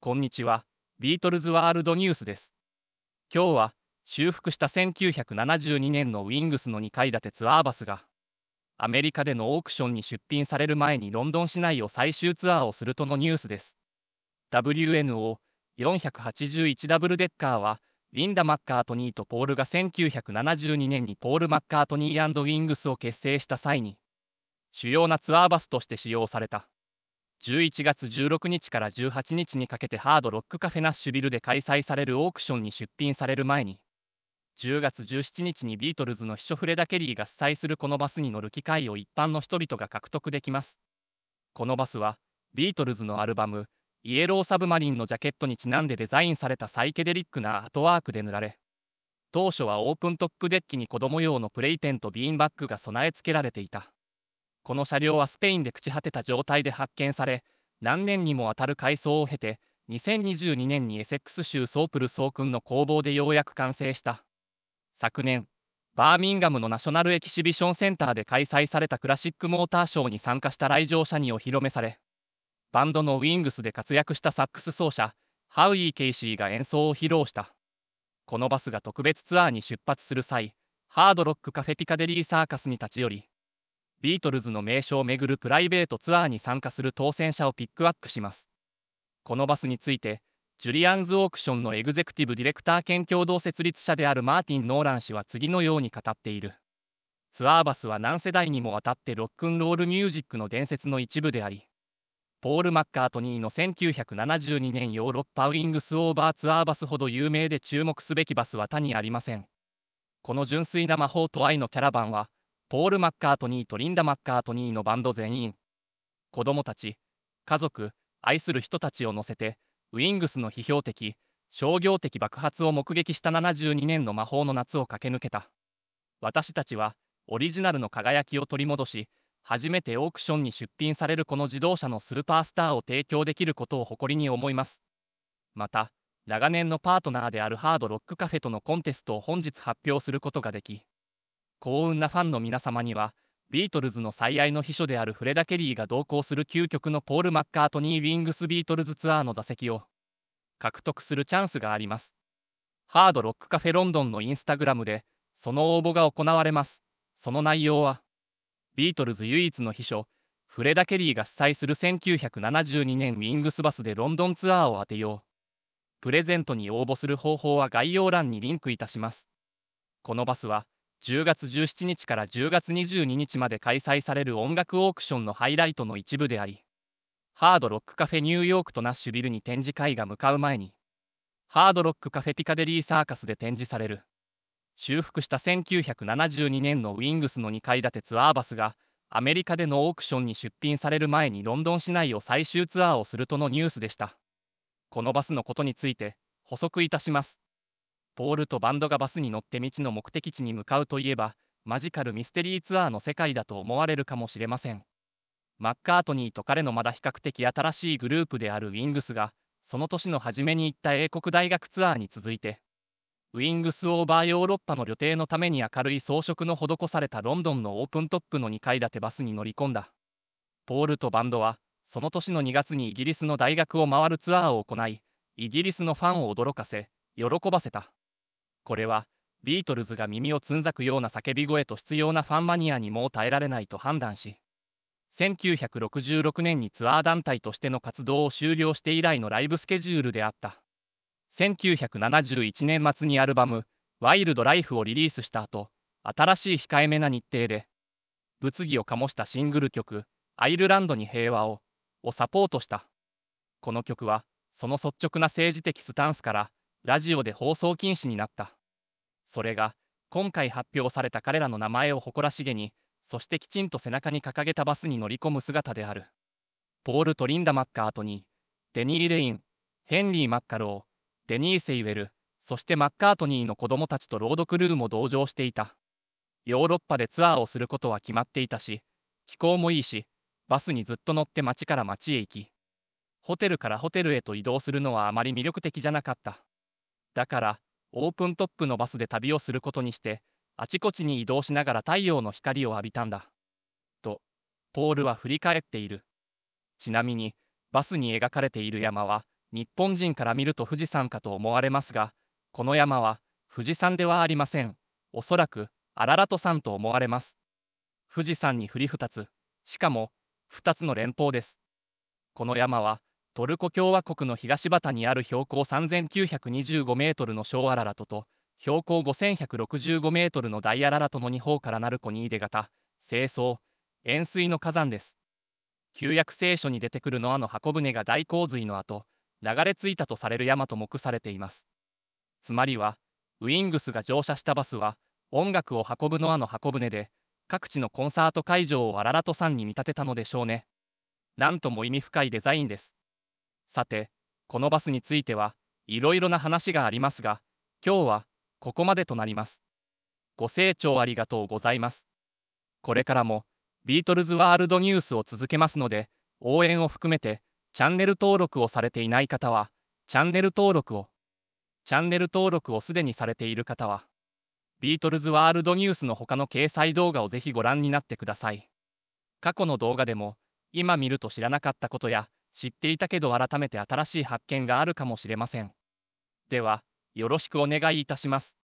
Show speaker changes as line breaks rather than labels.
こんにちは、ビートルズワールドニュースです。今日は、修復した1972年のウィングスの2階建てツアーバスが、アメリカでのオークションに出品される前にロンドン市内を最終ツアーをするとのニュースです。WNO481 ダブルデッカーは、リンダ・マッカートニーとポールが1972年にポール・マッカートニーウィングスを結成した際に、主要なツアーバスとして使用された。11月16日から18日にかけてハードロックカフェナッシュビルで開催されるオークションに出品される前に10月17日にビートルズの秘書フレダ・ケリーが主催するこのバスに乗る機会を一般の人々が獲得できますこのバスはビートルズのアルバム「イエロー・サブマリン」のジャケットにちなんでデザインされたサイケデリックなアートワークで塗られ当初はオープントップデッキに子供用のプレイペンとビーンバッグが備え付けられていたこの車両はスペインで朽ち果てた状態で発見され、何年にもわたる改装を経て、2022年にエセックス州ソープル総君の工房でようやく完成した。昨年、バーミンガムのナショナルエキシビションセンターで開催されたクラシックモーターショーに参加した来場者にお披露目され、バンドのウィングスで活躍したサックス奏者、ハウイー・ケイシーが演奏を披露した。このバスが特別ツアーに出発する際、ハードロックカフェピカデリーサーカスに立ち寄り、ビートルズの名所を巡るプライベートツアーに参加する当選者をピックアップします。このバスについて、ジュリアンズ・オークションのエグゼクティブ・ディレクター兼共同設立者であるマーティン・ノーラン氏は次のように語っている。ツアーバスは何世代にもわたってロックンロールミュージックの伝説の一部であり、ポール・マッカートニーの1972年ヨーロッパウィングス・オーバーツアーバスほど有名で注目すべきバスは他にありません。この純粋な魔法と愛のキャラバンは、ポール・マッカートニーとリンダ・マッカートニーのバンド全員子供たち家族愛する人たちを乗せてウィングスの批評的商業的爆発を目撃した72年の魔法の夏を駆け抜けた私たちはオリジナルの輝きを取り戻し初めてオークションに出品されるこの自動車のスーパースターを提供できることを誇りに思いますまた長年のパートナーであるハードロックカフェとのコンテストを本日発表することができ幸運なファンの皆様には、ビートルズの最愛の秘書であるフレダ・ケリーが同行する究極のポール・マッカートニー・ウィングス・ビートルズツアーの座席を獲得するチャンスがあります。ハードロックカフェロンドンのインスタグラムで、その応募が行われます。その内容は、ビートルズ唯一の秘書、フレダ・ケリーが主催する1972年ウィングスバスでロンドンツアーを当てよう。プレゼントに応募する方法は概要欄にリンクいたします。このバスは、10月17日から10月22日まで開催される音楽オークションのハイライトの一部であり、ハードロックカフェニューヨークとナッシュビルに展示会が向かう前に、ハードロックカフェティカデリーサーカスで展示される、修復した1972年のウィングスの2階建てツアーバスが、アメリカでのオークションに出品される前にロンドン市内を最終ツアーをするとのニュースでした。このバスのことについて補足いたします。ポールとバンドがバスに乗って道の目的地に向かうといえば、マジカルミステリーツアーの世界だと思われるかもしれません。マッカートニーと彼のまだ比較的新しいグループであるウィングスが、その年の初めに行った英国大学ツアーに続いて、ウィングスオーバーヨーロッパの旅程のために明るい装飾の施されたロンドンのオープントップの2階建てバスに乗り込んだ。ポールとバンドは、その年の2月にイギリスの大学を回るツアーを行い、イギリスのファンを驚かせ、喜ばせた。これは、ビートルズが耳をつんざくような叫び声と必要なファンマニアにもう耐えられないと判断し、1966年にツアー団体としての活動を終了して以来のライブスケジュールであった。1971年末にアルバム、ワイルドライフをリリースした後、新しい控えめな日程で、物議を醸したシングル曲、アイルランドに平和を、をサポートした。この曲は、その率直な政治的スタンスから、ラジオで放送禁止になった。それが、今回発表された彼らの名前を誇らしげに、そしてきちんと背中に掲げたバスに乗り込む姿である。ポールとリンダ・マッカートニー、デニー・レイン、ヘンリー・マッカロー、デニー・セイウェル、そしてマッカートニーの子供たちとロードクルーも同乗していた。ヨーロッパでツアーをすることは決まっていたし、気候もいいし、バスにずっと乗って町から町へ行き、ホテルからホテルへと移動するのはあまり魅力的じゃなかった。だから、オープントップのバスで旅をすることにして、あちこちに移動しながら太陽の光を浴びたんだ。と、ポールは振り返っている。ちなみに、バスに描かれている山は、日本人から見ると富士山かと思われますが、この山は、富士山ではありません。おそらく、アララト山と思われます。富士山に降り二つ、しかも、二つの連峰です。この山は、トルコ共和国の東端にある標高3925メートルの小アララトと、標高5165メートルの大アララトの2方からなるコニーデ型、清掃、円錐の火山です。旧約聖書に出てくるノアの箱舟が大洪水の後、流れ着いたとされる山と目されています。つまりは、ウィングスが乗車したバスは、音楽を運ぶノアの箱舟で、各地のコンサート会場をアララト山に見立てたのでしょうね。なんとも意味深いデザインです。さて、このバスについては、いろいろな話がありますが、今日は、ここまでとなります。ご清聴ありがとうございます。これからも、ビートルズワールドニュースを続けますので、応援を含めて、チャンネル登録をされていない方は、チャンネル登録を、チャンネル登録をすでにされている方は、ビートルズワールドニュースの他の掲載動画をぜひご覧になってください。過去の動画でも、今見ると知らなかったことや、知っていたけど改めて新しい発見があるかもしれません。では、よろしくお願いいたします。